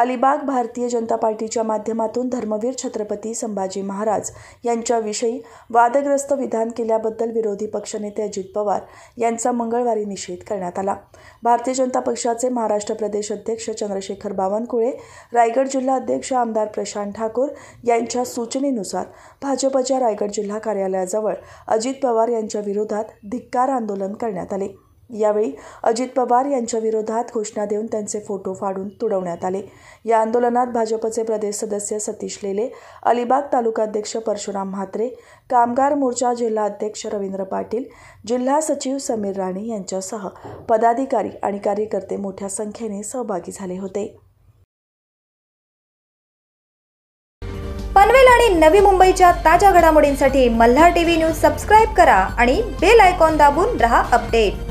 अलिबाग भारतीय जनता पार्टीच्या माध्यमातून धर्मवीर छत्रपती संभाजी महाराज यांच्याविषयी वादग्रस्त विधान केल्याबद्दल विरोधी पक्षनेते अजित पवार यांचा मंगळवारी निषेध करण्यात आला भारतीय जनता पक्षाचे महाराष्ट्र प्रदेश अध्यक्ष चंद्रशेखर बावनकुळे रायगड जिल्हा अध्यक्ष आमदार प्रशांत ठाकूर यांच्या सूचनेनुसार भाजपच्या रायगड जिल्हा कार्यालयाजवळ अजित पवार यांच्या विरोधात धिक्कार आंदोलन करण्यात आले यावेळी अजित पवार यांच्या विरोधात घोषणा देऊन त्यांचे फोटो फाडून तुडवण्यात आले या आंदोलनात भाजपचे प्रदेश सदस्य सतीश लेले अलिबाग तालुकाध्यक्ष परशुराम म्हात्रे कामगार मोर्चा जिल्हा अध्यक्ष रवींद्र पाटील जिल्हा सचिव समीर राणे यांच्यासह पदाधिकारी आणि कार्यकर्ते मोठ्या संख्येने सहभागी झाले होते पनवेल आणि नवी मुंबईच्या ताज्या घडामोडींसाठी मल्हार टीव्ही न्यूज सबस्क्राईब करा आणि बेल आयकॉन दाबून रहा अपडेट